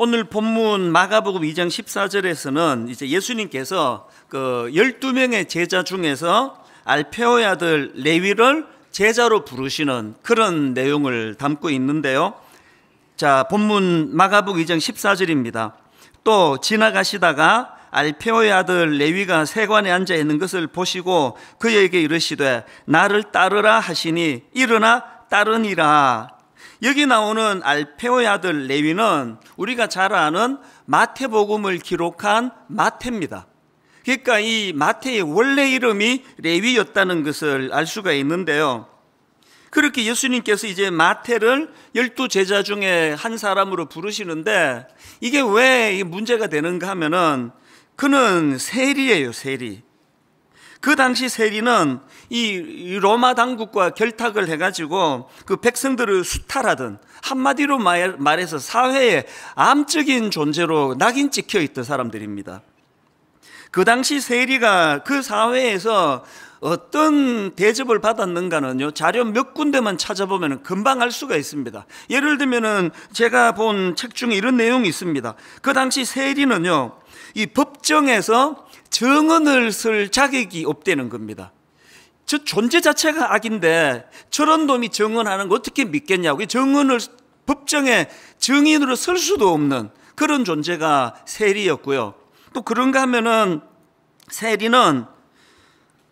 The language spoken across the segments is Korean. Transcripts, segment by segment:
오늘 본문 마가복음 2장 14절에서는 이제 예수님께서 그 12명의 제자 중에서 알페오의 아들 레위를 제자로 부르시는 그런 내용을 담고 있는데요. 자, 본문 마가복 2장 14절입니다. 또 지나가시다가 알페오의 아들 레위가 세관에 앉아 있는 것을 보시고 그에게 이르시되 나를 따르라 하시니 일어나 따르니라 여기 나오는 알페오의 아들 레위는 우리가 잘 아는 마태복음을 기록한 마태입니다. 그러니까 이 마태의 원래 이름이 레위였다는 것을 알 수가 있는데요. 그렇게 예수님께서 이제 마태를 열두 제자 중에 한 사람으로 부르시는데 이게 왜 문제가 되는가 하면은 그는 세리예요, 세리. 그 당시 세리는 이 로마 당국과 결탁을 해가지고 그 백성들을 수탈하던 한마디로 말해서 사회에 암적인 존재로 낙인 찍혀 있던 사람들입니다. 그 당시 세리가 그 사회에서 어떤 대접을 받았는가는요 자료 몇 군데만 찾아보면 금방 알 수가 있습니다. 예를 들면은 제가 본 책 중에 이런 내용이 있습니다. 그 당시 세리는요 이 법정에서 증언을 쓸 자격이 없다는 겁니다. 저 존재 자체가 악인데 저런 놈이 증언하는 거 어떻게 믿겠냐고. 증언을 법정에 증인으로 설 수도 없는 그런 존재가 세리였고요. 또 그런가 하면은 세리는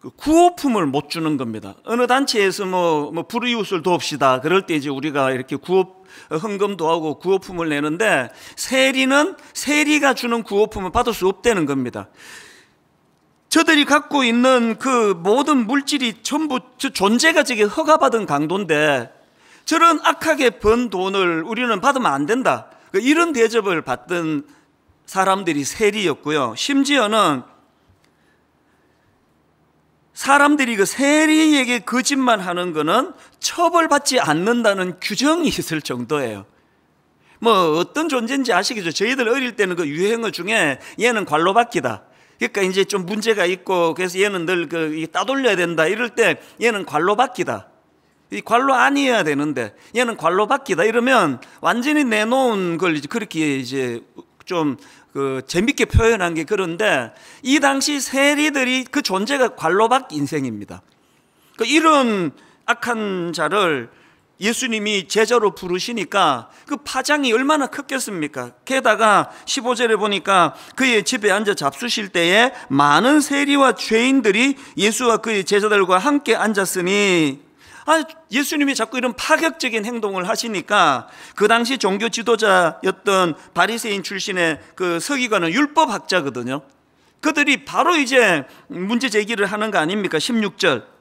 그 구호품을 못 주는 겁니다. 어느 단체에서 뭐, 뭐, 불이웃을 돕시다. 그럴 때 이제 우리가 이렇게 구호, 헌금도 하고 구호품을 내는데 세리는 세리가 주는 구호품을 받을 수 없다는 겁니다. 저들이 갖고 있는 그 모든 물질이 전부 저 존재가 저게 허가받은 강도인데 저런 악하게 번 돈을 우리는 받으면 안 된다. 그 이런 대접을 받던 사람들이 세리였고요. 심지어는 사람들이 그 세리에게 거짓만 하는 거는 처벌받지 않는다는 규정이 있을 정도예요. 뭐 어떤 존재인지 아시겠죠? 저희들 어릴 때는 그 유행어 중에 얘는 관로받기다. 그러니까 이제 좀 문제가 있고 그래서 얘는 늘그 따돌려야 된다 이럴 때 얘는 관로 바뀌다. 이 관로 아니어야 되는데 얘는 관로 바뀌다 이러면 완전히 내놓은 걸 이제 그렇게 이제 좀 그 재밌게 표현한 게 그런데 이 당시 세리들이 그 존재가 관로박 인생입니다. 그 이런 악한 자를 예수님이 제자로 부르시니까 그 파장이 얼마나 컸겠습니까? 게다가 15절에 보니까 그의 집에 앉아 잡수실 때에 많은 세리와 죄인들이 예수와 그의 제자들과 함께 앉았으니 아, 예수님이 자꾸 이런 파격적인 행동을 하시니까 그 당시 종교 지도자였던 바리새인 출신의 그 서기관은 율법학자거든요. 그들이 바로 이제 문제 제기를 하는 거 아닙니까? 16절.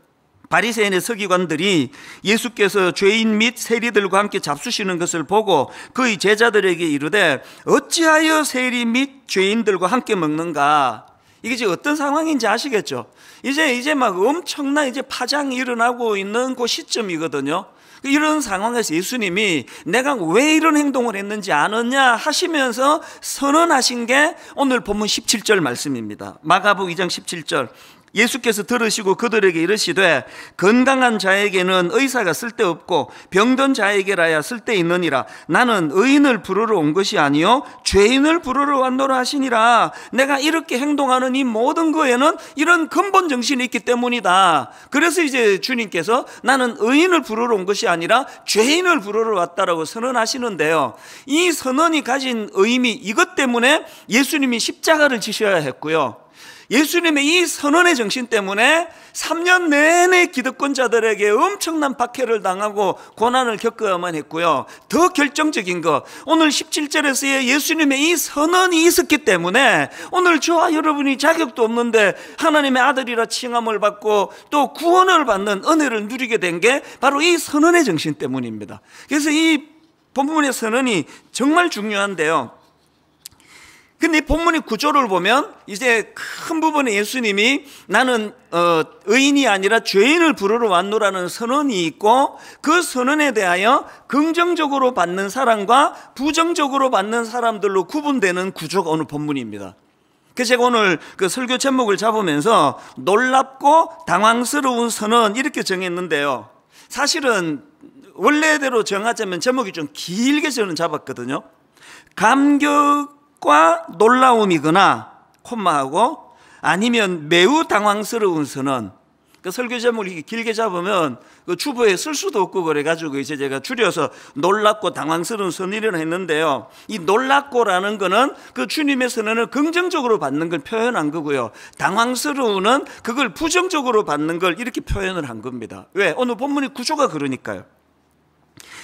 바리새인의 서기관들이 예수께서 죄인 및 세리들과 함께 잡수시는 것을 보고 그의 제자들에게 이르되 어찌하여 세리 및 죄인들과 함께 먹는가 이게 지금 어떤 상황인지 아시겠죠? 이제 이제 막 엄청난 이제 파장이 일어나고 있는 그 시점이거든요. 그 이런 상황에서 예수님이 내가 왜 이런 행동을 했는지 아느냐 하시면서 선언하신 게 오늘 본문 17절 말씀입니다. 마가복 2장 17절. 예수께서 들으시고 그들에게 이르시되 건강한 자에게는 의사가 쓸데없고 병든 자에게라야 쓸데있느니라 나는 의인을 부르러 온 것이 아니요 죄인을 부르러 왔노라 하시니라 내가 이렇게 행동하는 이 모든 거에는 이런 근본 정신이 있기 때문이다 그래서 이제 주님께서 나는 의인을 부르러 온 것이 아니라 죄인을 부르러 왔다라고 선언하시는데요 이 선언이 가진 의미 이것 때문에 예수님이 십자가를 지셔야 했고요 예수님의 이 선언의 정신 때문에 3년 내내 기득권자들에게 엄청난 박해를 당하고 고난을 겪어야만 했고요. 더 결정적인 것, 오늘 17절에서의 예수님의 이 선언이 있었기 때문에 오늘 저와 여러분이 자격도 없는데 하나님의 아들이라 칭함을 받고 또 구원을 받는 은혜를 누리게 된 게 바로 이 선언의 정신 때문입니다. 그래서 이 본문의 선언이 정말 중요한데요. 근데 이 본문의 구조를 보면 이제 큰 부분에 예수님이 나는 어, 의인이 아니라 죄인을 부르러 왔노라는 선언이 있고 그 선언에 대하여 긍정적으로 받는 사람과 부정적으로 받는 사람들로 구분되는 구조가 오늘 본문입니다. 그래서 제가 오늘 그 설교 제목을 잡으면서 놀랍고 당황스러운 선언 이렇게 정했는데요. 사실은 원래대로 정하자면 제목이 좀 길게 저는 잡았거든요. 감격 과 놀라움이거나 콤마하고 아니면 매우 당황스러운 선언. 그 설교 제목을 길게 잡으면 그 주부에 쓸 수도 없고 그래가지고 이제 제가 줄여서 놀랍고 당황스러운 선언이라 했는데요. 이 놀랍고라는 거는 그 주님의 선언을 긍정적으로 받는 걸 표현한 거고요. 당황스러운은 그걸 부정적으로 받는 걸 이렇게 표현을 한 겁니다. 왜? 오늘 본문의 구조가 그러니까요.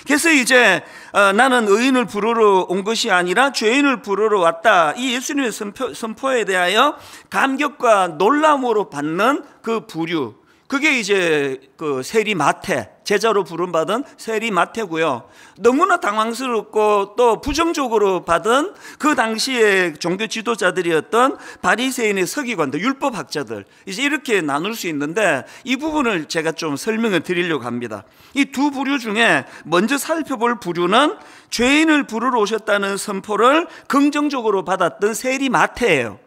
그래서 이제 어, 나는 의인을 부르러 온 것이 아니라 죄인을 부르러 왔다. 이 예수님의 선포, 선포에 대하여 감격과 놀람으로 받는 그 부류 그게 이제 그 세리마태 제자로 부름받은 세리마태고요. 너무나 당황스럽고 또 부정적으로 받은 그 당시의 종교 지도자들이었던 바리새인의 서기관들, 율법학자들 이제 이렇게 나눌 수 있는데 이 부분을 제가 좀 설명을 드리려고 합니다. 이 두 부류 중에 먼저 살펴볼 부류는 죄인을 부르러 오셨다는 선포를 긍정적으로 받았던 세리마태예요.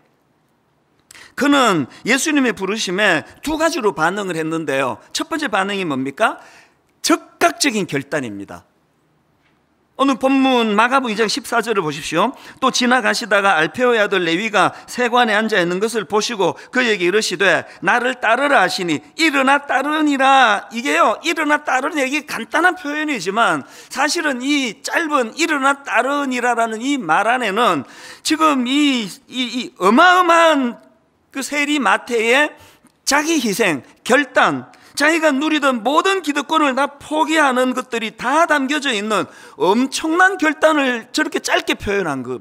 그는 예수님의 부르심에 두 가지로 반응을 했는데요. 첫 번째 반응이 뭡니까? 적극적인 결단입니다. 오늘 본문 마가복 2장 14절을 보십시오. 또 지나가시다가 알페오의 아들 레위가 세관에 앉아 있는 것을 보시고 그에게 이르시되 나를 따르라 하시니 일어나 따르니라 이게요 일어나 따르니 이게 간단한 표현이지만 사실은 이 짧은 일어나 따르니라라는 이 말 안에는 지금 이, 이, 이 어마어마한 그 세리 마태의 자기 희생, 결단, 자기가 누리던 모든 기득권을 다 포기하는 것들이 다 담겨져 있는 엄청난 결단을 저렇게 짧게 표현한 것.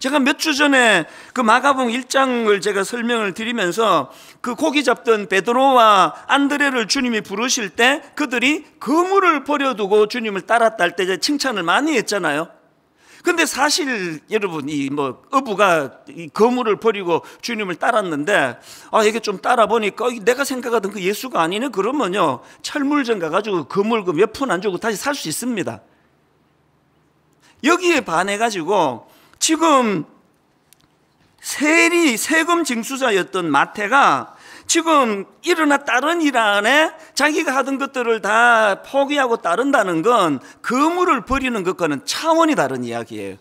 제가 몇 주 전에 그 마가봉 1장을 제가 설명을 드리면서 그 고기 잡던 베드로와 안드레를 주님이 부르실 때 그들이 그물을 버려두고 주님을 따랐다 할때 칭찬을 많이 했잖아요. 근데 사실 여러분 이 뭐 어부가 이 거물을 버리고 주님을 따랐는데 아 이게 좀 따라 보니까 내가 생각하던 그 예수가 아니네 그러면요 철물점 가가지고 거물 그몇푼 안 주고 다시 살 수 있습니다. 여기에 반해가지고 지금 세리 세금 징수자였던 마태가 지금 일어나 다른 일 안에 자기가 하던 것들을 다 포기하고 따른다는 건그물을 버리는 것과는 차원이 다른 이야기예요.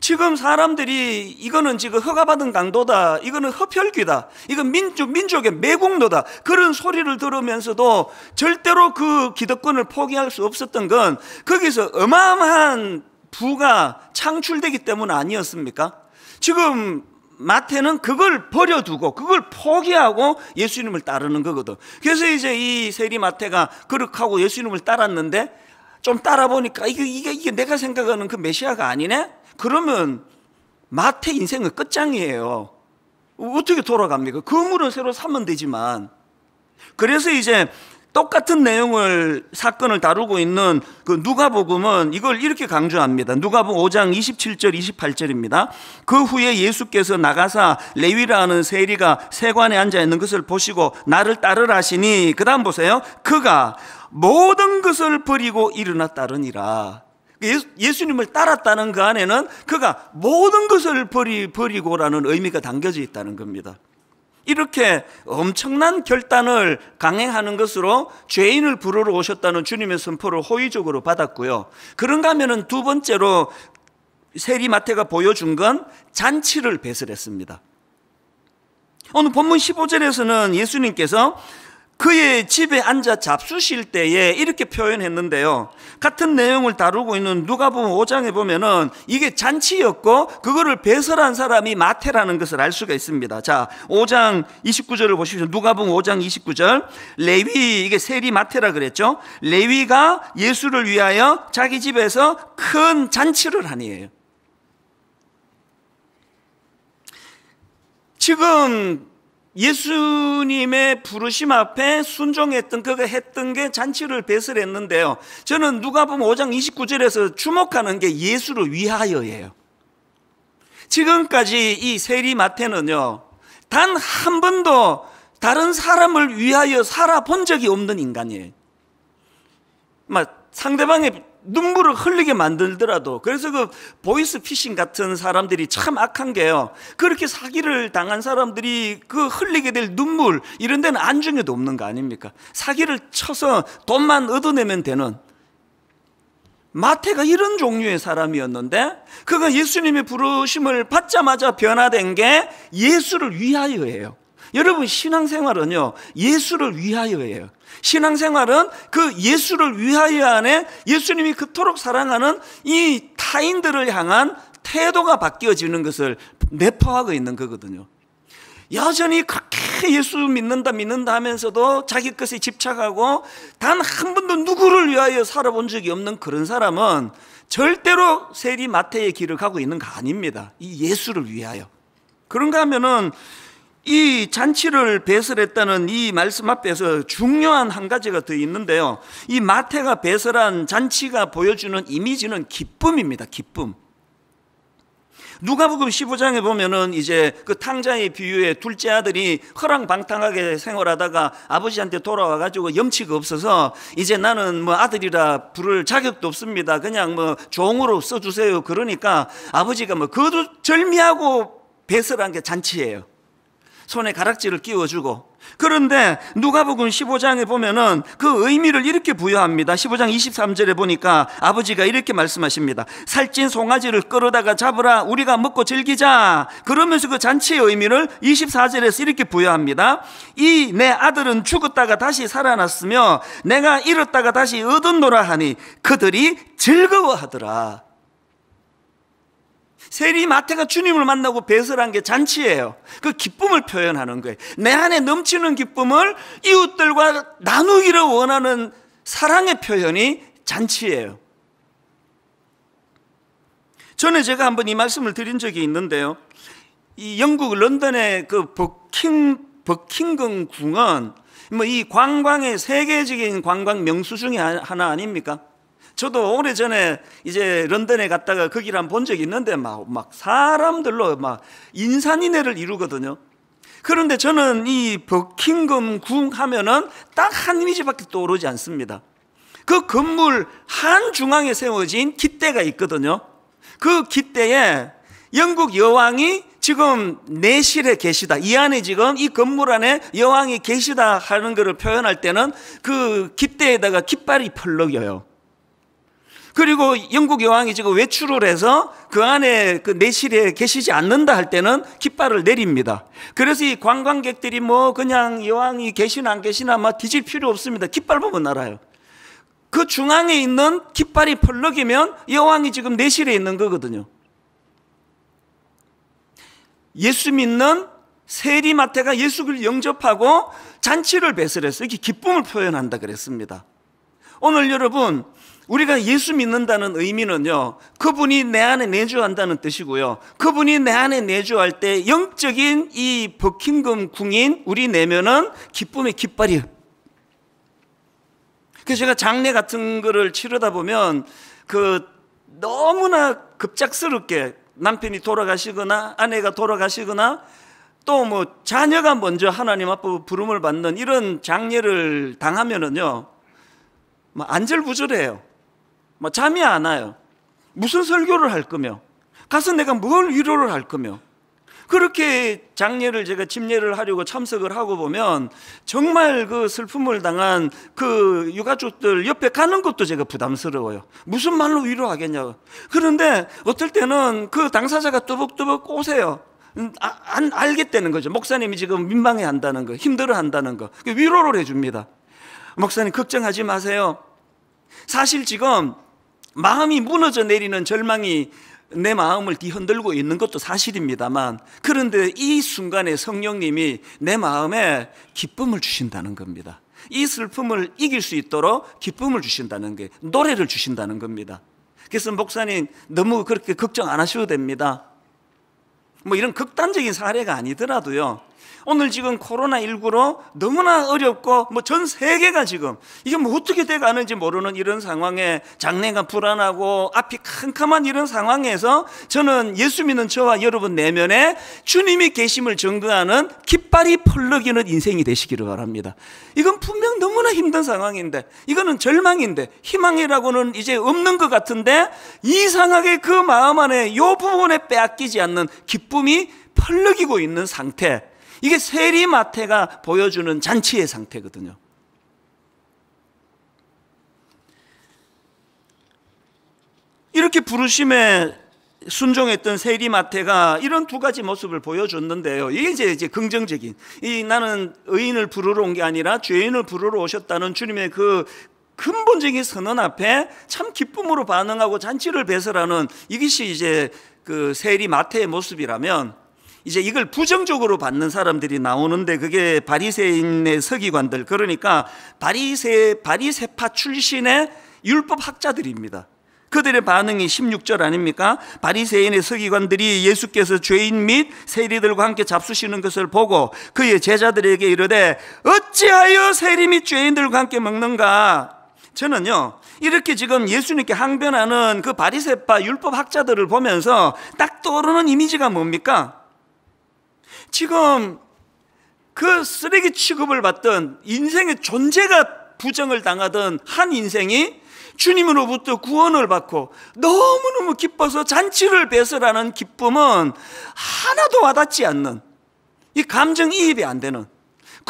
지금 사람들이 이거는 지금 허가받은 강도다. 이거는 허혈귀다 이건 민족, 민족의 매국노다. 그런 소리를 들으면서도 절대로 그 기득권을 포기할 수 없었던 건 거기서 어마어마한 부가 창출되기 때문 아니었습니까? 지금 마태는 그걸 버려두고 그걸 포기하고 예수님을 따르는 거거든. 그래서 이제 이 세리 마태가 그렇하고 예수님을 따랐는데 좀 따라보니까 이게, 이게, 이게 내가 생각하는 그 메시아가 아니네? 그러면 마태 인생은 끝장이에요. 어떻게 돌아갑니까? 그물은 새로 사면 되지만. 그래서 이제 똑같은 내용을 사건을 다루고 있는 그 누가복음은 이걸 이렇게 강조합니다. 누가복음 5장 27절 28절입니다. 그 후에 예수께서 나가사 레위라는 세리가 세관에 앉아 있는 것을 보시고 나를 따르라 하시니 그다음 보세요. 그가 모든 것을 버리고 일어나 따르니라. 그 예수, 님을 따랐다는 그 안에는 그가 모든 것을 버리, 버리고라는 의미가 담겨져 있다는 겁니다. 이렇게 엄청난 결단을 강행하는 것으로 죄인을 부르러 오셨다는 주님의 선포를 호의적으로 받았고요. 그런가 하면두 번째로 세리 마태가 보여준 건 잔치를 배설했습니다. 오늘 본문 15절에서는 예수님께서 그의 집에 앉아 잡수실 때에 이렇게 표현했는데요. 같은 내용을 다루고 있는 누가복음 5장에 보면은 이게 잔치였고 그거를 배설한 사람이 마태라는 것을 알 수가 있습니다. 자, 5장 29절을 보십시오. 누가복음 5장 29절. 레위 이게 세리 마태라 그랬죠. 레위가 예수를 위하여 자기 집에서 큰 잔치를 하니에요. 지금 예수님의 부르심 앞에 순종했던 그가 했던 게 잔치를 배설했는데요. 저는 누가복음 5장 29절에서 주목하는 게 예수를 위하여예요. 지금까지 이 세리 마태는요. 단 한 번도 다른 사람을 위하여 살아본 적이 없는 인간이에요. 막 상대방의 눈물을 흘리게 만들더라도 그래서 그 보이스 피싱 같은 사람들이 참 악한 게요. 그렇게 사기를 당한 사람들이 그 흘리게 될 눈물 이런 데는 안중에도 없는 거 아닙니까? 사기를 쳐서 돈만 얻어내면 되는 마태가 이런 종류의 사람이었는데 그가 예수님의 부르심을 받자마자 변화된 게 예수를 위하여예요. 여러분 신앙생활은요 예수를 위하여예요. 신앙생활은 그 예수를 위하여 안에 예수님이 그토록 사랑하는 이 타인들을 향한 태도가 바뀌어지는 것을 내포하고 있는 거거든요. 여전히 그렇게 예수 믿는다 믿는다 하면서도 자기 것에 집착하고 단 한 번도 누구를 위하여 살아본 적이 없는 그런 사람은 절대로 세리 마태의 길을 가고 있는 거 아닙니다. 이 예수를 위하여. 그런가 하면은 이 잔치를 배설했다는 이 말씀 앞에서 중요한 한 가지가 더 있는데요. 이 마태가 배설한 잔치가 보여주는 이미지는 기쁨입니다. 기쁨. 누가복음 15장에 보면은 이제 그 탕자의 비유에 둘째 아들이 허랑방탕하게 생활하다가 아버지한테 돌아와 가지고 염치가 없어서 이제 나는 뭐 아들이라 부를 자격도 없습니다. 그냥 뭐 종으로 써 주세요. 그러니까 아버지가 뭐거도 절미하고 배설한 게 잔치예요. 손에 가락지를 끼워주고 그런데 누가복음 15장에 보면은 그 의미를 이렇게 부여합니다. 15장 23절에 보니까 아버지가 이렇게 말씀하십니다. 살찐 송아지를 끌어다가 잡으라 우리가 먹고 즐기자. 그러면서 그 잔치의 의미를 24절에서 이렇게 부여합니다. 이 내 아들은 죽었다가 다시 살아났으며 내가 잃었다가 다시 얻은노라 하니 그들이 즐거워하더라. 세리 마태가 주님을 만나고 배설한 게 잔치예요. 그 기쁨을 표현하는 거예요. 내 안에 넘치는 기쁨을 이웃들과 나누기를 원하는 사랑의 표현이 잔치예요. 전에 제가 한번 이 말씀을 드린 적이 있는데요. 이 영국 런던의 그 버킹 버킹엄 궁은 뭐 이 관광의 세계적인 관광 명소 중에 하나 아닙니까? 저도 오래전에 이제 런던에 갔다가 거기를 한본 적이 있는데 막, 막 사람들로 막 인산인해를 이루거든요. 그런데 저는 이 버킹엄 궁 하면은 딱 한 이미지밖에 떠오르지 않습니다. 그 건물 한 중앙에 세워진 깃대가 있거든요. 그 깃대에 영국 여왕이 지금 내실에 계시다. 이 안에 지금 이 건물 안에 여왕이 계시다 하는 것을 표현할 때는 그 깃대에다가 깃발이 펄럭여요. 그리고 영국 여왕이 지금 외출을 해서 그 안에 그 내실에 계시지 않는다 할 때는 깃발을 내립니다. 그래서 이 관광객들이 뭐 그냥 여왕이 계시나 안 계시나 막 뒤질 필요 없습니다. 깃발 보면 알아요. 그 중앙에 있는 깃발이 펄럭이면 여왕이 지금 내실에 있는 거거든요. 예수 믿는 세리마태가 예수를 영접하고 잔치를 배설했어요. 이렇게 기쁨을 표현한다 그랬습니다. 오늘 여러분 우리가 예수 믿는다는 의미는요, 그분이 내 안에 내주한다는 뜻이고요. 그분이 내 안에 내주할 때 영적인 이 버킹금 궁인 우리 내면은 기쁨의 깃발이요 그래서 제가 장례 같은 거를 치르다 보면 그 너무나 급작스럽게 남편이 돌아가시거나 아내가 돌아가시거나 또 뭐 자녀가 먼저 하나님 앞에 부름을 받는 이런 장례를 당하면은요, 뭐 안절부절해요. 뭐 잠이 안 와요. 무슨 설교를 할 거며 가서 내가 뭘 위로를 할 거며 그렇게 장례를 제가 집례를 하려고 참석을 하고 보면 정말 그 슬픔을 당한 그 유가족들 옆에 가는 것도 제가 부담스러워요. 무슨 말로 위로하겠냐고. 그런데 어떨 때는 그 당사자가 뚜벅뚜벅 오세요. 음, 아, 안, 알겠다는 거죠. 목사님이 지금 민망해 한다는 거, 힘들어 한다는 거. 위로를 해줍니다. 목사님, 걱정하지 마세요. 사실 지금 마음이 무너져 내리는 절망이 내 마음을 뒤흔들고 있는 것도 사실입니다만 그런데 이 순간에 성령님이 내 마음에 기쁨을 주신다는 겁니다. 이 슬픔을 이길 수 있도록 기쁨을 주신다는 게 노래를 주신다는 겁니다. 그래서 목사님 너무 그렇게 걱정 안 하셔도 됩니다. 뭐 이런 극단적인 사례가 아니더라도요. 오늘 지금 코로나19로 너무나 어렵고 뭐 전 세계가 지금 이게 뭐 어떻게 돼 가는지 모르는 이런 상황에 장래가 불안하고 앞이 캄캄한 이런 상황에서 저는 예수 믿는 저와 여러분 내면에 주님이 계심을 증거하는 깃발이 펄럭이는 인생이 되시기를 바랍니다. 이건 분명 너무나 힘든 상황인데 이거는 절망인데 희망이라고는 이제 없는 것 같은데 이상하게 그 마음 안에 요 부분에 빼앗기지 않는 기쁨이 펄럭이고 있는 상태 이게 세리마태가 보여주는 잔치의 상태거든요. 이렇게 부르심에 순종했던 세리마태가 이런 두 가지 모습을 보여줬는데요. 이게 이제, 이제 긍정적인. 이 나는 의인을 부르러 온 게 아니라 죄인을 부르러 오셨다는 주님의 그 근본적인 선언 앞에 참 기쁨으로 반응하고 잔치를 배설하는 이것이 이제 그 세리마태의 모습이라면 이제 이걸 부정적으로 받는 사람들이 나오는데 그게 바리새인의 서기관들 그러니까 바리새 바리새파 출신의 율법 학자들입니다. 그들의 반응이 16절 아닙니까? 바리새인의 서기관들이 예수께서 죄인 및 세리들과 함께 잡수시는 것을 보고 그의 제자들에게 이르되 어찌하여 세리 및 죄인들과 함께 먹는가? 저는요 이렇게 지금 예수님께 항변하는 그 바리새파 율법 학자들을 보면서 딱 떠오르는 이미지가 뭡니까? 지금 그 쓰레기 취급을 받던 인생의 존재가 부정을 당하던 한 인생이 주님으로부터 구원을 받고 너무너무 기뻐서 잔치를 배설하는 기쁨은 하나도 와닿지 않는 이 감정이입이 안 되는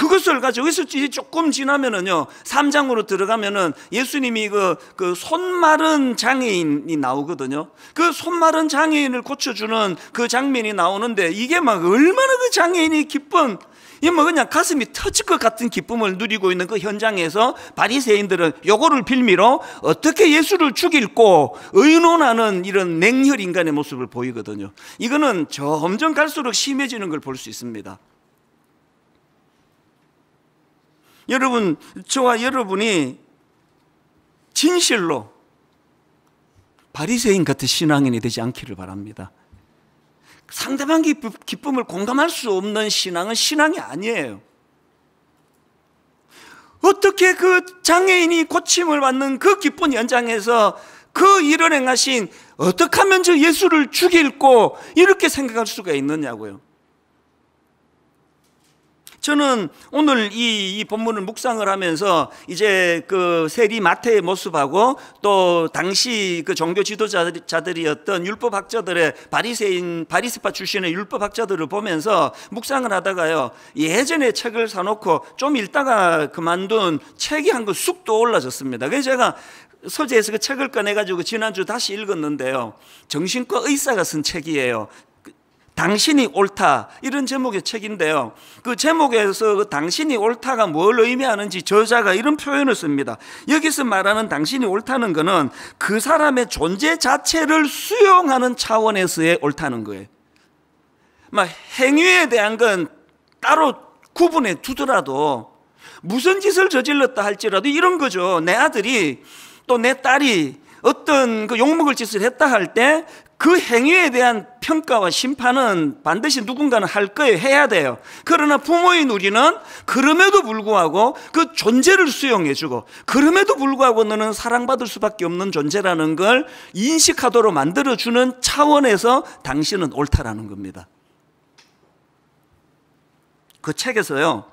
그것을 가지고 여기서 조금 지나면은요 3장으로 들어가면은 예수님이 그, 그 손마른 장애인이 나오거든요. 그 손마른 장애인을 고쳐주는 그 장면이 나오는데 이게 막 얼마나 그 장애인이 기쁜 이 뭐 그냥 가슴이 터질 것 같은 기쁨을 누리고 있는 그 현장에서 바리새인들은 요거를 빌미로 어떻게 예수를 죽일고 의논하는 이런 냉혈 인간의 모습을 보이거든요. 이거는 점점 갈수록 심해지는 걸 볼 수 있습니다. 여러분, 저와 여러분이 진실로 바리새인 같은 신앙인이 되지 않기를 바랍니다. 상대방 기쁨을 공감할 수 없는 신앙은 신앙이 아니에요. 어떻게 그 장애인이 고침을 받는 그 기쁜 현장에서 그 일을 행하신 어떻게 하면 저 예수를 죽일고 이렇게 생각할 수가 있느냐고요. 저는 오늘 이, 이 본문을 묵상을 하면서 이제 그 세리 마태의 모습하고 또 당시 그 종교 지도자들이었던 율법학자들의 바리세인 바리스파 출신의 율법학자들을 보면서 묵상을 하다가요 예전에 책을 사놓고 좀 읽다가 그만둔 책이 한권쑥 떠올라졌습니다. 그래서 제가 서재에서 그 책을 꺼내가지고 지난주 다시 읽었는데요. 정신과 의사가 쓴 책이에요. 당신이 옳다 이런 제목의 책인데요. 그 제목에서 그 당신이 옳다가 뭘 의미하는지 저자가 이런 표현을 씁니다. 여기서 말하는 당신이 옳다는 것은 그 사람의 존재 자체를 수용하는 차원에서의 옳다는 거예요. 막 행위에 대한 건 따로 구분해 두더라도 무슨 짓을 저질렀다 할지라도 이런 거죠. 내 아들이 또 내 딸이 어떤 그 욕먹을 짓을 했다 할때 그 행위에 대한 평가와 심판은 반드시 누군가는 할 거예요. 해야 돼요. 그러나 부모인 우리는 그럼에도 불구하고 그 존재를 수용해주고 그럼에도 불구하고 너는 사랑받을 수밖에 없는 존재라는 걸 인식하도록 만들어주는 차원에서 당신은 옳다라는 겁니다. 그 책에서요.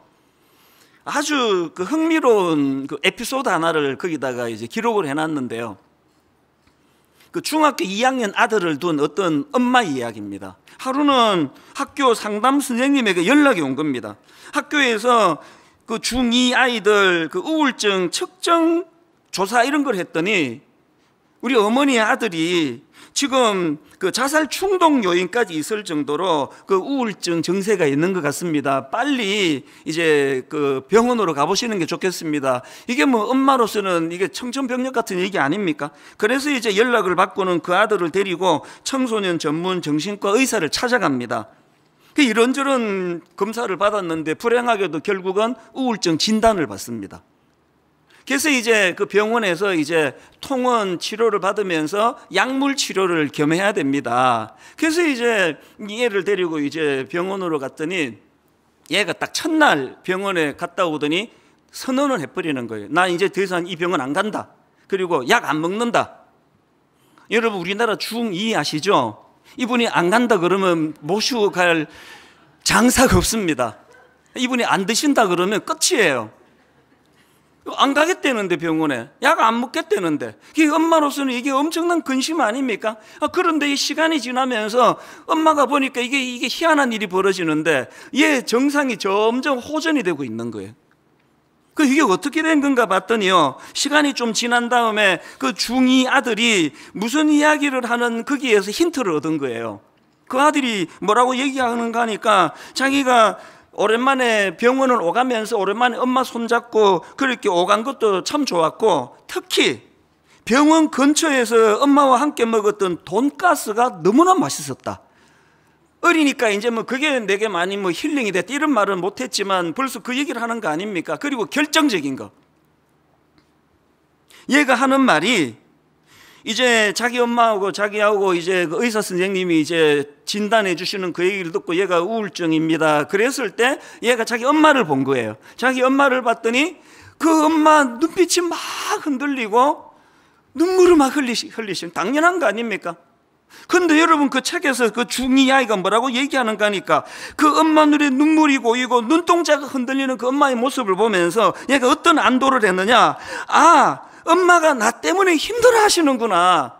아주 그 흥미로운 그 에피소드 하나를 거기다가 이제 기록을 해놨는데요. 그 중학교 2학년 아들을 둔 어떤 엄마 이야기입니다. 하루는 학교 상담 선생님에게 연락이 온 겁니다. 학교에서 그 중2 아이들 그 우울증 측정 조사 이런 걸 했더니 우리 어머니의 아들이 지금 그 자살 충동 요인까지 있을 정도로 그 우울증 증세가 있는 것 같습니다. 빨리 이제 그 병원으로 가보시는 게 좋겠습니다. 이게 뭐 엄마로서는 이게 청천벽력 같은 얘기 아닙니까? 그래서 이제 연락을 받고는 그 아들을 데리고 청소년 전문 정신과 의사를 찾아갑니다. 그 이런저런 검사를 받았는데 불행하게도 결국은 우울증 진단을 받습니다. 그래서 이제 그 병원에서 이제 통원 치료를 받으면서 약물 치료를 겸해야 됩니다. 그래서 이제 얘를 데리고 이제 병원으로 갔더니 얘가 딱 첫날 병원에 갔다 오더니 선언을 해버리는 거예요. 나 이제 더 이상 이 병원 안 간다. 그리고 약 안 먹는다. 여러분 우리나라 중이 아시죠? 이분이 안 간다 그러면 모시고 갈 장사가 없습니다. 이분이 안 드신다 그러면 끝이에요. 안 가겠다는데 병원에 약 안 먹겠다는데 이 엄마로서는 이게 엄청난 근심 아닙니까? 아, 그런데 이 시간이 지나면서 엄마가 보니까 이게 이게 희한한 일이 벌어지는데 얘 정상이 점점 호전이 되고 있는 거예요. 그 이게 어떻게 된 건가 봤더니요. 시간이 좀 지난 다음에 그 중이 아들이 무슨 이야기를 하는 거기에서 힌트를 얻은 거예요. 그 아들이 뭐라고 얘기하는가 하니까 자기가 오랜만에 병원을 오가면서 오랜만에 엄마 손잡고 그렇게 오간 것도 참 좋았고 특히 병원 근처에서 엄마와 함께 먹었던 돈가스가 너무나 맛있었다. 어리니까 이제 뭐 그게 내게 많이 뭐 힐링이 됐다 이런 말은 못했지만 벌써 그 얘기를 하는 거 아닙니까? 그리고 결정적인 거. 얘가 하는 말이 이제 자기 엄마하고 자기하고 이제 그 의사 선생님이 이제 진단해 주시는 그 얘기를 듣고 얘가 우울증입니다. 그랬을 때 얘가 자기 엄마를 본 거예요. 자기 엄마를 봤더니 그 엄마 눈빛이 막 흔들리고 눈물을 막 흘리시, 흘리신 당연한 거 아닙니까? 근데 여러분 그 책에서 그 중이 아이가 뭐라고 얘기하는 거니까 그 엄마 눈에 눈물이 고이고 눈동자가 흔들리는 그 엄마의 모습을 보면서 얘가 어떤 안도를 했느냐? 아, 엄마가 나 때문에 힘들어 하시는구나.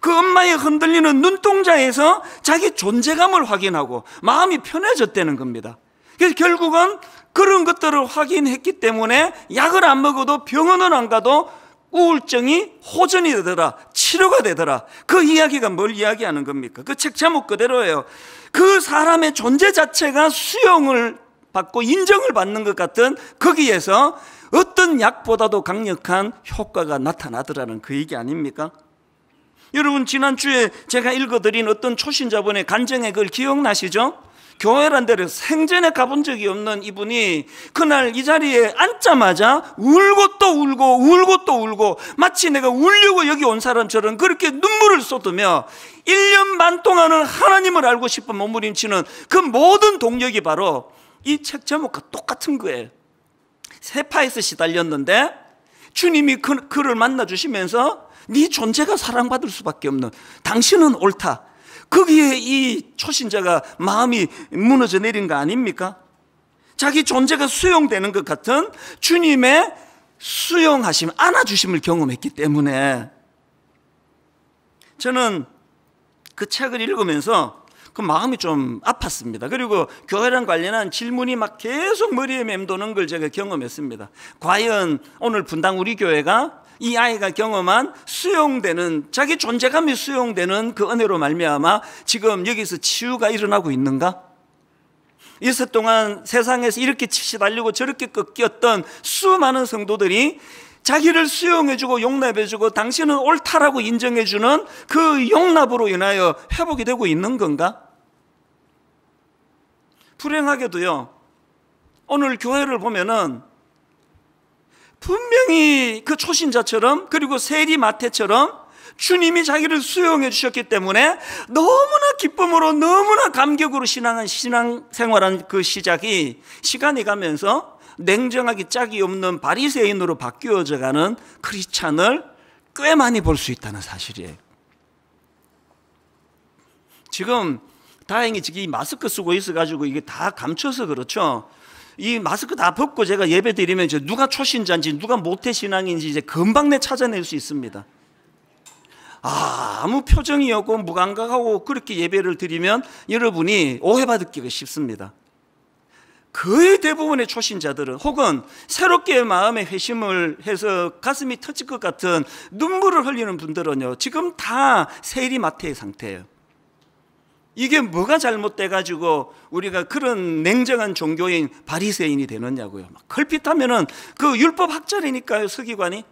그 엄마의 흔들리는 눈동자에서 자기 존재감을 확인하고 마음이 편해졌다는 겁니다. 그래서 결국은 그런 것들을 확인했기 때문에 약을 안 먹어도 병원은안 가도 우울증이 호전이 되더라. 치료가 되더라. 그 이야기가 뭘 이야기하는 겁니까? 그 책 제목 그대로예요. 그 사람의 존재 자체가 수용을 받고 인정을 받는 것 같은 거기에서 어떤 약보다도 강력한 효과가 나타나더라는 그 얘기 아닙니까? 여러분 지난주에 제가 읽어드린 어떤 초신자분의 간증의 글 기억나시죠? 교회란 데를 생전에 가본 적이 없는 이분이 그날 이 자리에 앉자마자 울고 또 울고 울고 또 울고 마치 내가 울려고 여기 온 사람처럼 그렇게 눈물을 쏟으며 1년 반 동안은 하나님을 알고 싶은 몸부림치는 그 모든 동력이 바로 이 책 제목과 똑같은 거예요 세파에서 시달렸는데 주님이 그, 그를 만나 주시면서 네 존재가 사랑받을 수밖에 없는 당신은 옳다. 거기에 이 초신자가 마음이 무너져 내린 거 아닙니까? 자기 존재가 수용되는 것 같은 주님의 수용하심, 안아주심을 경험했기 때문에 저는 그 책을 읽으면서 그 마음이 좀 아팠습니다. 그리고 교회랑 관련한 질문이 막 계속 머리에 맴도는 걸 제가 경험했습니다. 과연 오늘 분당 우리 교회가 이 아이가 경험한 수용되는 자기 존재감이 수용되는 그 은혜로 말미암아 지금 여기서 치유가 일어나고 있는가? 이세 동안 세상에서 이렇게 시달리고 저렇게 꺾였던 수많은 성도들이 자기를 수용해주고 용납해주고 당신은 옳다라고 인정해주는 그 용납으로 인하여 회복이 되고 있는 건가? 불행하게도요. 오늘 교회를 보면은 분명히 그 초신자처럼 그리고 세리 마태처럼 주님이 자기를 수용해 주셨기 때문에 너무나 기쁨으로 너무나 감격으로 신앙한 신앙생활한 그 시작이 시간이 가면서 냉정하기 짝이 없는 바리새인으로 바뀌어져 가는 크리스찬을 꽤 많이 볼 수 있다는 사실이에요. 지금 다행히 지금 마스크 쓰고 있어가지고 이게 다 감춰서 그렇죠. 이 마스크 다 벗고 제가 예배 드리면 이제 누가 초신자인지 누가 모태 신앙인지 이제 금방 내 찾아낼 수 있습니다. 아, 아무 표정이 없고 무감각하고 그렇게 예배를 드리면 여러분이 오해받기가 쉽습니다. 거의 대부분의 초신자들은 혹은 새롭게 마음의 회심을 해서 가슴이 터질 것 같은 눈물을 흘리는 분들은요, 지금 다세일이마태의 상태예요. 이게 뭐가 잘못돼 가지고 우리가 그런 냉정한 종교인 바리새인이 되느냐고요. 막 걸핏하면은 그 율법 학자이니까요, 서기관이.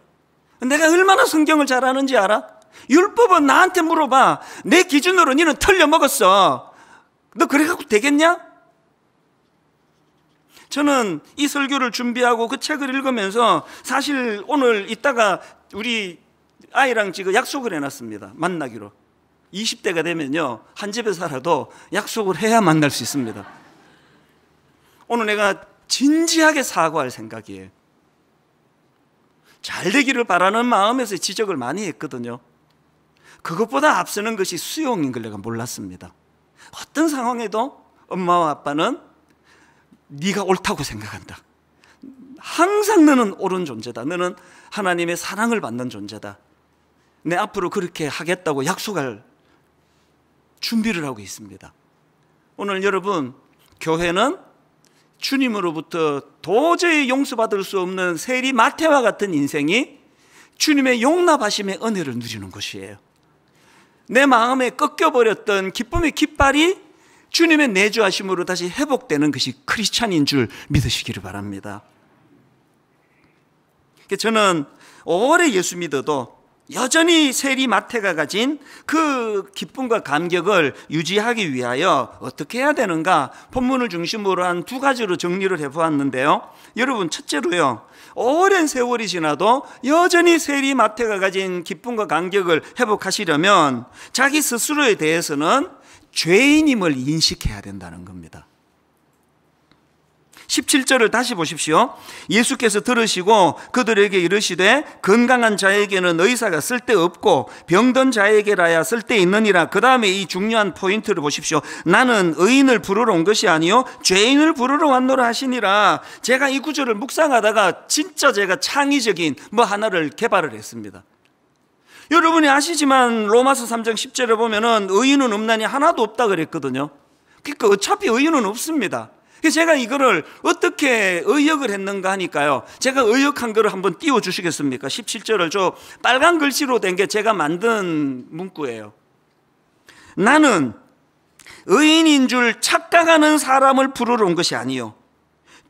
내가 얼마나 성경을 잘 아는지 알아? 율법은 나한테 물어봐. 내 기준으로 너는 털려 먹었어. 너 그래 갖고 되겠냐? 저는 이 설교를 준비하고 그 책을 읽으면서 사실 오늘 이따가 우리 아이랑 지금 약속을 해놨습니다. 만나기로. 20대가 되면요. 한 집에 살아도 약속을 해야 만날 수 있습니다. 오늘 내가 진지하게 사과할 생각이에요. 잘 되기를 바라는 마음에서 지적을 많이 했거든요. 그것보다 앞서는 것이 수용인 걸 내가 몰랐습니다. 어떤 상황에도 엄마와 아빠는 네가 옳다고 생각한다. 항상 너는 옳은 존재다. 너는 하나님의 사랑을 받는 존재다. 내 앞으로 그렇게 하겠다고 약속할 준비를 하고 있습니다. 오늘 여러분, 교회는 주님으로부터 도저히 용서받을 수 없는 세리 마태와 같은 인생이 주님의 용납하심의 은혜를 누리는 것이에요. 내 마음에 꺾여버렸던 기쁨의 깃발이 주님의 내주하심으로 다시 회복되는 것이 크리스찬인 줄 믿으시기를 바랍니다. 그러니까 저는 오래 예수 믿어도 여전히 세리 마태가 가진 그 기쁨과 감격을 유지하기 위하여 어떻게 해야 되는가 본문을 중심으로 한 두 가지로 정리를 해보았는데요. 여러분 첫째로요. 오랜 세월이 지나도 여전히 세리 마태가 가진 기쁨과 감격을 회복하시려면 자기 스스로에 대해서는 죄인임을 인식해야 된다는 겁니다. 17절을 다시 보십시오. 예수께서 들으시고 그들에게 이르시되 건강한 자에게는 의사가 쓸데없고 병든 자에게라야 쓸데있느니라. 그 다음에 이 중요한 포인트를 보십시오. 나는 의인을 부르러 온 것이 아니요 죄인을 부르러 왔노라 하시니라. 제가 이 구절을 묵상하다가 진짜 제가 창의적인 뭐 하나를 개발을 했습니다. 여러분이 아시지만 로마서 3장 1 0절을 보면은 의인은 없나니 하나도 없다 그랬거든요. 그러니까 어차피 의인은 없습니다. 그래서 제가 이거를 어떻게 의역을 했는가 하니까요. 제가 의역한 거를 한번 띄워 주시겠습니까? 17절을 저 빨간 글씨로 된 게 제가 만든 문구예요. 나는 의인인 줄 착각하는 사람을 부르러 온 것이 아니요.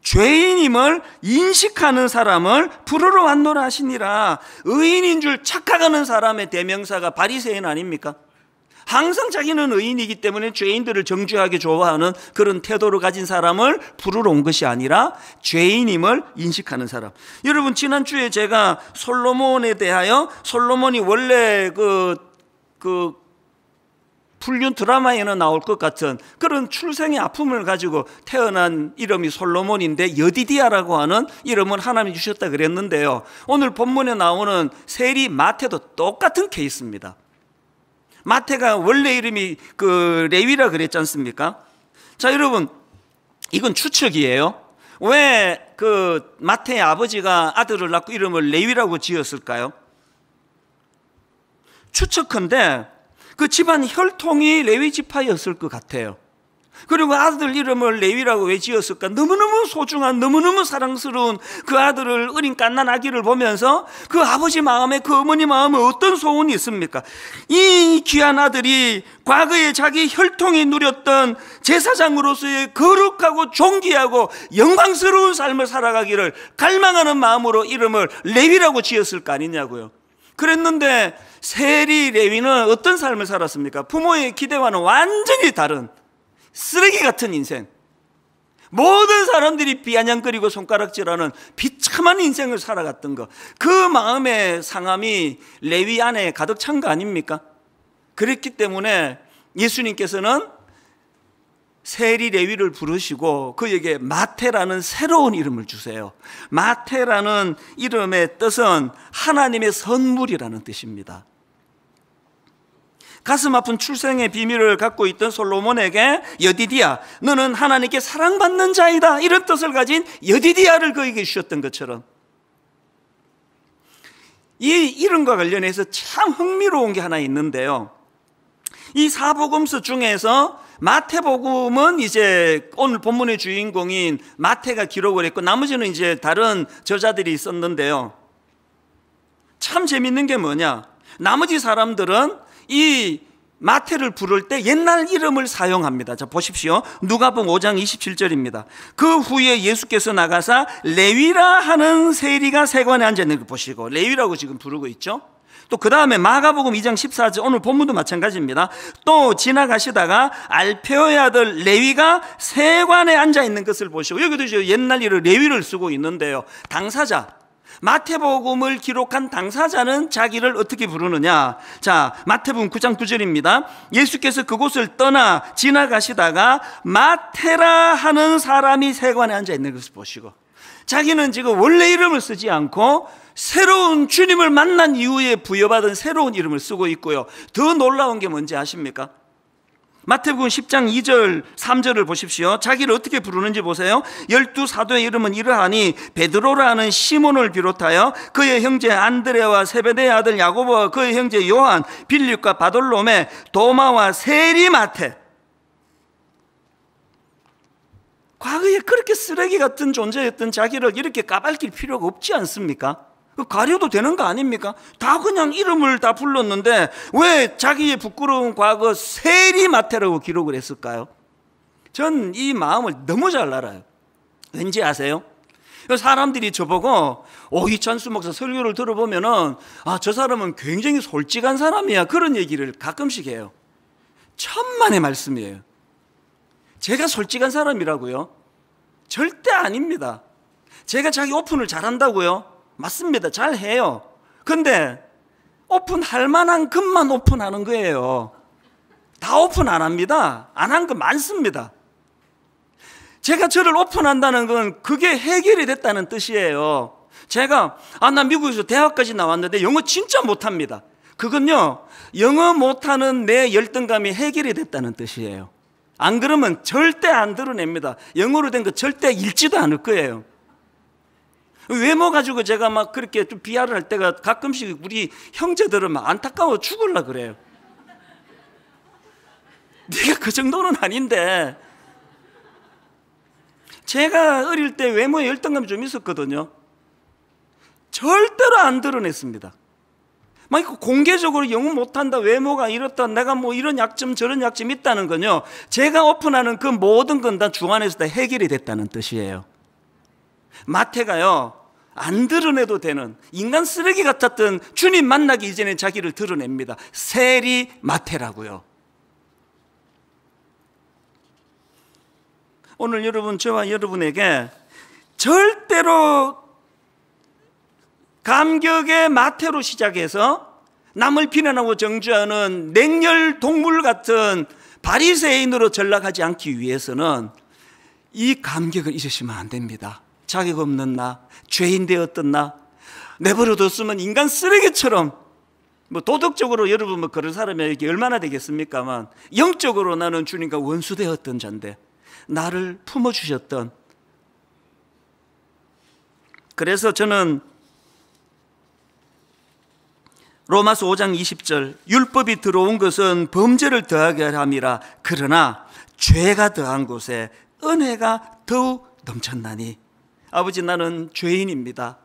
죄인임을 인식하는 사람을 부르러 왔노라 하시니라. 의인인 줄 착각하는 사람의 대명사가 바리새인 아닙니까? 항상 자기는 의인이기 때문에 죄인들을 정죄하게 좋아하는 그런 태도를 가진 사람을 부르러 온 것이 아니라 죄인임을 인식하는 사람. 여러분 지난주에 제가 솔로몬에 대하여 솔로몬이 원래 그, 그 불륜 드라마에는 나올 것 같은 그런 출생의 아픔을 가지고 태어난 이름이 솔로몬인데 여디디아라고 하는 이름을 하나님이 주셨다 그랬는데요. 오늘 본문에 나오는 세리 마태도 똑같은 케이스입니다. 마태가 원래 이름이 그 레위라 그랬지 않습니까? 자, 여러분. 이건 추측이에요. 왜 그 마태의 아버지가 아들을 낳고 이름을 레위라고 지었을까요? 추측컨대 그 집안 혈통이 레위 지파였을 것 같아요. 그리고 아들 이름을 레위라고 왜 지었을까? 너무너무 소중한, 너무너무 사랑스러운 그 아들을 어린 깐난 아기를 보면서 그 아버지 마음에 그 어머니 마음에 어떤 소원이 있습니까? 이 귀한 아들이 과거에 자기 혈통이 누렸던 제사장으로서의 거룩하고 존귀하고 영광스러운 삶을 살아가기를 갈망하는 마음으로 이름을 레위라고 지었을 거 아니냐고요. 그랬는데 세리 레위는 어떤 삶을 살았습니까? 부모의 기대와는 완전히 다른 쓰레기 같은 인생, 모든 사람들이 비아냥거리고 손가락질하는 비참한 인생을 살아갔던 것, 그 마음의 상함이 레위 안에 가득 찬 거 아닙니까? 그랬기 때문에 예수님께서는 세리 레위를 부르시고 그에게 마태라는 새로운 이름을 주세요. 마태라는 이름의 뜻은 하나님의 선물이라는 뜻입니다. 가슴 아픈 출생의 비밀을 갖고 있던 솔로몬에게 여디디아 너는 하나님께 사랑받는 자이다 이런 뜻을 가진 여디디야를 그에게 주셨던 것처럼 이 이름과 관련해서 참 흥미로운 게 하나 있는데요. 이 사복음서 중에서 마태복음은 이제 오늘 본문의 주인공인 마태가 기록을 했고 나머지는 이제 다른 저자들이 있었는데요. 참 재밌는 게 뭐냐? 나머지 사람들은 이 마태를 부를 때 옛날 이름을 사용합니다. 자, 보십시오. 누가복음 5장 27절입니다. 그 후에 예수께서 나가사 레위라 하는 세리가 세관에 앉아 있는 걸 보시고 레위라고 지금 부르고 있죠. 또 그 다음에 마가복음 2장 14절 오늘 본문도 마찬가지입니다. 또 지나가시다가 알페오의 아들 레위가 세관에 앉아 있는 것을 보시고 여기도 이제 옛날 일을 레위를 쓰고 있는데요. 당사자 마태복음을 기록한 당사자는 자기를 어떻게 부르느냐? 자, 마태복음 9장 9절입니다. 예수께서 그곳을 떠나 지나가시다가 마테라 하는 사람이 세관에 앉아 있는 것을 보시고 자기는 지금 원래 이름을 쓰지 않고 새로운 주님을 만난 이후에 부여받은 새로운 이름을 쓰고 있고요. 더 놀라운 게 뭔지 아십니까? 마태복음 10장 2절 3절을 보십시오. 자기를 어떻게 부르는지 보세요. 열두 사도의 이름은 이러하니 베드로라는 시몬을 비롯하여 그의 형제 안드레와 세베대의 아들 야고보와 그의 형제 요한, 빌립과 바돌롬의 도마와 세리마테. 과거에 그렇게 쓰레기 같은 존재였던 자기를 이렇게 까발길 필요가 없지 않습니까? 그 가려도 되는 거 아닙니까? 다 그냥 이름을 다 불렀는데 왜 자기의 부끄러운 과거 세리마태라고 기록을 했을까요? 전 이 마음을 너무 잘 알아요. 왠지 아세요? 사람들이 저보고 오 어, 이찬수 목사 설교를 들어보면아저 사람은 굉장히 솔직한 사람이야 그런 얘기를 가끔씩 해요. 천만의 말씀이에요. 제가 솔직한 사람이라고요? 절대 아닙니다. 제가 자기 오픈을 잘한다고요? 맞습니다. 잘 해요. 근데 오픈할 만한 것만 오픈하는 거예요. 다 오픈 안 합니다. 안 한 거 많습니다. 제가 저를 오픈한다는 건 그게 해결이 됐다는 뜻이에요. 제가, 아, 나 미국에서 대학까지 나왔는데 영어 진짜 못합니다. 그건요, 영어 못하는 내 열등감이 해결이 됐다는 뜻이에요. 안 그러면 절대 안 드러냅니다. 영어로 된 거 절대 읽지도 않을 거예요. 외모 가지고 제가 막 그렇게 좀 비하를 할 때가 가끔씩 우리 형제들은 막 안타까워 죽을라 그래요. 네가 그 정도는 아닌데. 제가 어릴 때 외모에 열등감이 좀 있었거든요. 절대로 안 드러냈습니다. 막 공개적으로 영웅 못한다, 외모가 이렇다, 내가 뭐 이런 약점 저런 약점 있다는 건요. 제가 오픈하는 그 모든 건다주 안에서 다 해결이 됐다는 뜻이에요. 마태가요, 안 드러내도 되는 인간 쓰레기 같았던 주님 만나기 이전에 자기를 드러냅니다. 세리 마태라고요. 오늘 여러분, 저와 여러분에게 절대로 감격의 마태로 시작해서 남을 비난하고 정죄하는 냉혈 동물 같은 바리새인으로 전락하지 않기 위해서는 이 감격을 잊으시면 안 됩니다. 자격 없는 나, 죄인 되었던 나, 내버려뒀으면 인간 쓰레기처럼 뭐 도덕적으로 여러분 뭐 그런 사람이 이게 얼마나 되겠습니까만 영적으로 나는 주님과 원수 되었던 잔데 나를 품어 주셨던 그래서 저는 로마서 5장 20절 율법이 들어온 것은 범죄를 더하게 함이라 그러나 죄가 더한 곳에 은혜가 더욱 넘쳤나니 아버지 나는 죄인입니다.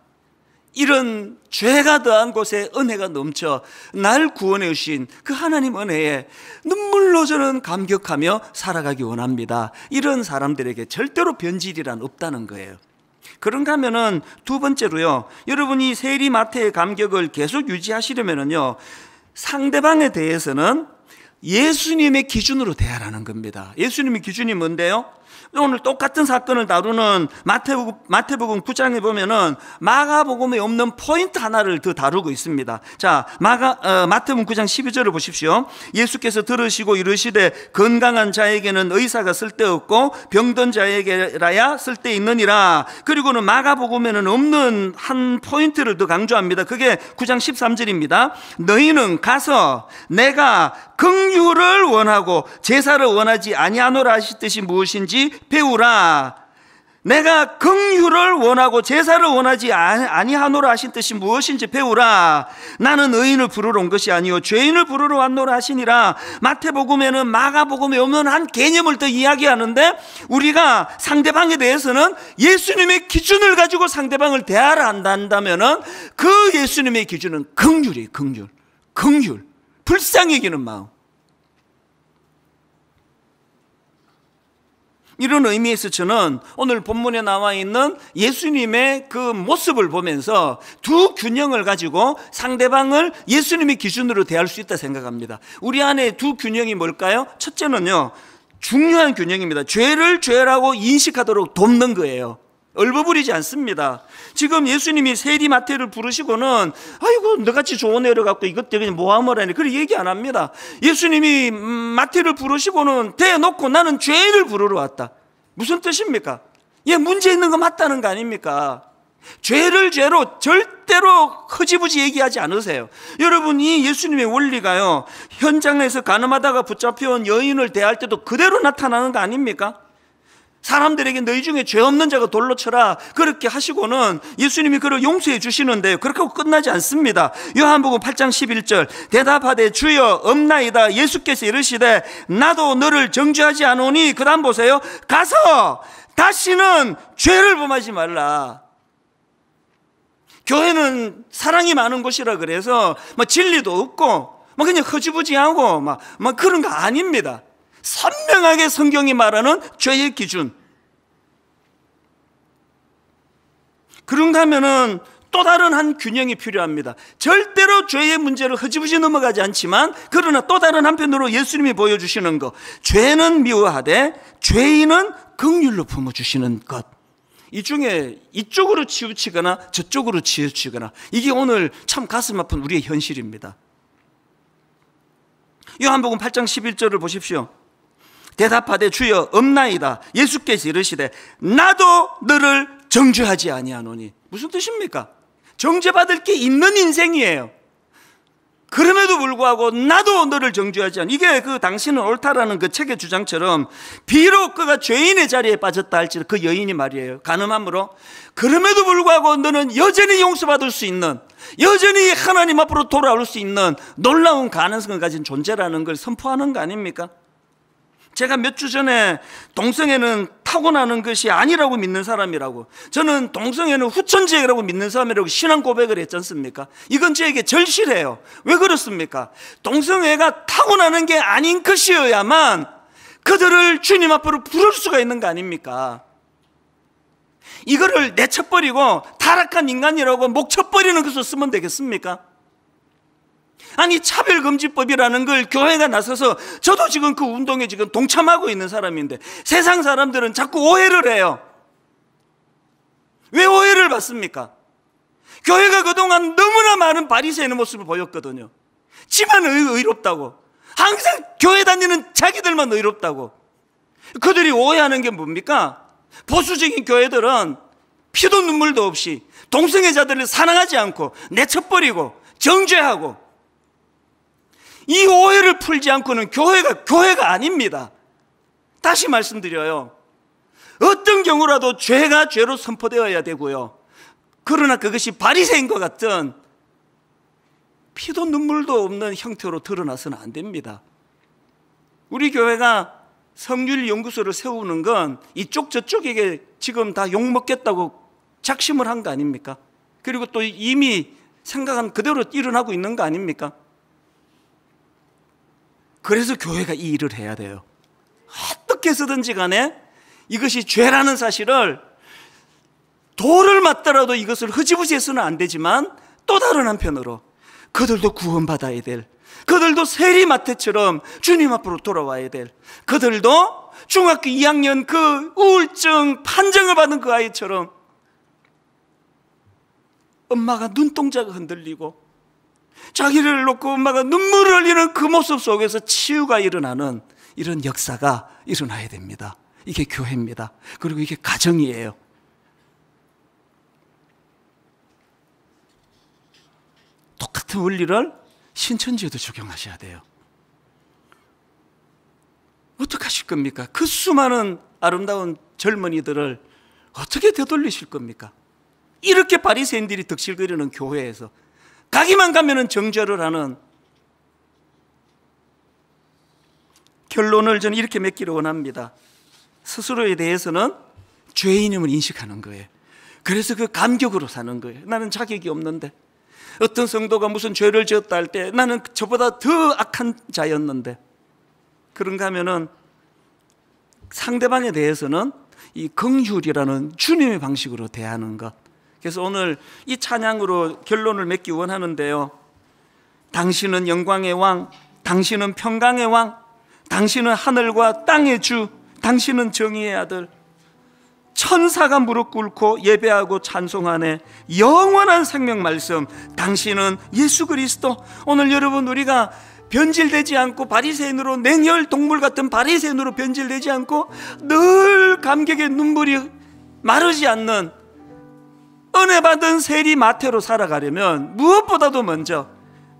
이런 죄가 더한 곳에 은혜가 넘쳐 날 구원해 주신 그 하나님 은혜에 눈물로 저는 감격하며 살아가기 원합니다. 이런 사람들에게 절대로 변질이란 없다는 거예요. 그런가 하면두 번째로요. 여러분이 세리 마태의 감격을 계속 유지하시려면요 상대방에 대해서는 예수님의 기준으로 대하라는 겁니다. 예수님의 기준이 뭔데요? 오늘 똑같은 사건을 다루는 마태복음, 마태복음 9장에 보면은 마가복음에 없는 포인트 하나를 더 다루고 있습니다. 자, 마가, 어, 마태복음 9장 12절을 보십시오. 예수께서 들으시고 이르시되 건강한 자에게는 의사가 쓸데없고 병든 자에게라야 쓸데있느니라. 그리고는 마가복음에는 없는 한 포인트를 더 강조합니다. 그게 9장 13절입니다. 너희는 가서 내가 긍휼을 원하고 제사를 원하지 아니하노라 하시듯이 무엇인지 배우라. 내가 긍휼을 원하고 제사를 원하지 아니하노라 하신 뜻이 무엇인지 배우라. 나는 의인을 부르러 온 것이 아니요 죄인을 부르러 왔노라 하시니라. 마태복음에는 마가복음에 없는 한 개념을 더 이야기하는데 우리가 상대방에 대해서는 예수님의 기준을 가지고 상대방을 대하라 한다면그 예수님의 기준은 긍휼이에요. 긍휼. 긍휼. 불쌍히 기는 마음. 이런 의미에서 저는 오늘 본문에 나와 있는 예수님의 그 모습을 보면서 두 균형을 가지고 상대방을 예수님의 기준으로 대할 수 있다 생각합니다. 우리 안에 두 균형이 뭘까요? 첫째는요. 중요한 균형입니다. 죄를 죄라고 인식하도록 돕는 거예요. 얼버무리지 않습니다. 지금 예수님이 세리마태를 부르시고는 아이고 너같이 좋은 애를 갖고 이것 때문에 뭐하머라니 그런 얘기 안 합니다. 예수님이 음, 마태를 부르시고는 대놓고 나는 죄를 부르러 왔다. 무슨 뜻입니까? 예, 문제 있는 거 맞다는 거 아닙니까? 죄를 죄로 절대로 허지부지 얘기하지 않으세요. 여러분, 이 예수님의 원리가요, 현장에서 가늠하다가 붙잡혀온 여인을 대할 때도 그대로 나타나는 거 아닙니까? 사람들에게 너희 중에 죄 없는 자가 돌로 쳐라. 그렇게 하시고는 예수님이 그를 용서해 주시는데 그렇게 하고 끝나지 않습니다. 요한복음 8장 11절 대답하되 주여 없나이다. 예수께서 이르시되 나도 너를 정죄하지 않으니 그다음 보세요. 가서 다시는 죄를 범하지 말라. 교회는 사랑이 많은 곳이라 그래서 막 뭐 진리도 없고 막 뭐 그냥 허지부지하고 막, 막 그런 거 아닙니다. 선명하게 성경이 말하는 죄의 기준. 그런가 하면은 또 다른 한 균형이 필요합니다. 절대로 죄의 문제를 흐지부지 넘어가지 않지만 그러나 또 다른 한편으로 예수님이 보여주시는 것. 죄는 미워하되 죄인은 극률로 품어주시는 것. 이 중에 이쪽으로 치우치거나 저쪽으로 치우치거나 이게 오늘 참 가슴 아픈 우리의 현실입니다. 요한복음 8장 11절을 보십시오. 대답하되 주여 없나이다. 예수께서 이르시되 나도 너를 정죄하지 아니하노니 무슨 뜻입니까? 정죄받을 게 있는 인생이에요. 그럼에도 불구하고 나도 너를 정죄하지 않. 이게 그 당신은 옳다라는 그 책의 주장처럼 비록 그가 죄인의 자리에 빠졌다 할지라그 여인이 말이에요. 가늠함으로 그럼에도 불구하고 너는 여전히 용서받을 수 있는 여전히 하나님 앞으로 돌아올 수 있는 놀라운 가능성을 가진 존재라는 걸 선포하는 거 아닙니까? 제가 몇 주 전에 동성애는 타고나는 것이 아니라고 믿는 사람이라고 저는 동성애는 후천지역이라고 믿는 사람이라고 신앙 고백을 했지 않습니까? 이건 저에게 절실해요. 왜 그렇습니까? 동성애가 타고나는 게 아닌 것이어야만 그들을 주님 앞으로 부를 수가 있는 거 아닙니까? 이거를 내쳐버리고 타락한 인간이라고 목쳐버리는 것을 쓰면 되겠습니까? 아니 차별금지법이라는 걸 교회가 나서서 저도 지금 그 운동에 지금 동참하고 있는 사람인데 세상 사람들은 자꾸 오해를 해요. 왜 오해를 받습니까? 교회가 그동안 너무나 많은 바리새인의 모습을 보였거든요. 지만 의, 의롭다고. 항상 교회 다니는 자기들만 의롭다고. 그들이 오해하는 게 뭡니까? 보수적인 교회들은 피도 눈물도 없이 동성애자들을 사랑하지 않고 내쳐버리고 정죄하고 이 오해를 풀지 않고는 교회가 교회가 아닙니다. 다시 말씀드려요. 어떤 경우라도 죄가 죄로 선포되어야 되고요. 그러나 그것이 바리새인과 같은 피도 눈물도 없는 형태로 드러나서는 안 됩니다. 우리 교회가 성률 연구소를 세우는 건 이쪽 저쪽에게 지금 다 욕먹겠다고 작심을 한 거 아닙니까? 그리고 또 이미 생각한 그대로 일어나고 있는 거 아닙니까? 그래서 교회가 이 일을 해야 돼요. 어떻게 쓰든지 간에 이것이 죄라는 사실을 돌을 맞더라도 이것을 흐지부지해서는 안 되지만 또 다른 한편으로 그들도 구원받아야 될 그들도 세리마태처럼 주님 앞으로 돌아와야 될 그들도 중학교 2학년 그 우울증 판정을 받은 그 아이처럼 엄마가 눈동자가 흔들리고 자기를 놓고 엄마가 눈물을 흘리는 그 모습 속에서 치유가 일어나는 이런 역사가 일어나야 됩니다. 이게 교회입니다. 그리고 이게 가정이에요. 똑같은 원리를 신천지에도 적용하셔야 돼요. 어떻게 하실 겁니까? 그 수많은 아름다운 젊은이들을 어떻게 되돌리실 겁니까? 이렇게 바리새인들이 득실거리는 교회에서 가기만 가면은 정죄를 하는 결론을 저는 이렇게 맺기를 원합니다. 스스로에 대해서는 죄인임을 인식하는 거예요. 그래서 그 감격으로 사는 거예요. 나는 자격이 없는데. 어떤 성도가 무슨 죄를 지었다 할 때 나는 저보다 더 악한 자였는데. 그런가 하면은 상대방에 대해서는 이 긍휼이라는 주님의 방식으로 대하는 것. 그래서 오늘 이 찬양으로 결론을 맺기 원하는데요. 당신은 영광의 왕, 당신은 평강의 왕, 당신은 하늘과 땅의 주, 당신은 정의의 아들. 천사가 무릎 꿇고 예배하고 찬송하네 영원한 생명 말씀 당신은 예수 그리스도 오늘 여러분 우리가 변질되지 않고 바리새인으로 냉혈 동물 같은 바리새인으로 변질되지 않고 늘 감격의 눈물이 마르지 않는 은혜 받은 세리 마태로 살아가려면 무엇보다도 먼저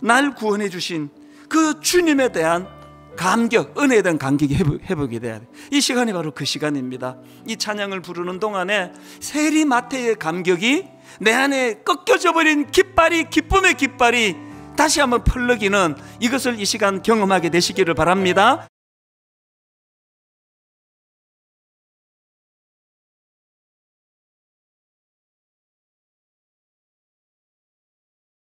날 구원해 주신 그 주님에 대한 감격, 은혜에 대한 감격이 회복이 돼야 돼. 이 시간이 바로 그 시간입니다. 이 찬양을 부르는 동안에 세리 마태의 감격이 내 안에 꺾여져 버린 깃발이 기쁨의 깃발이 다시 한번 펄럭이는 이것을 이 시간 경험하게 되시기를 바랍니다.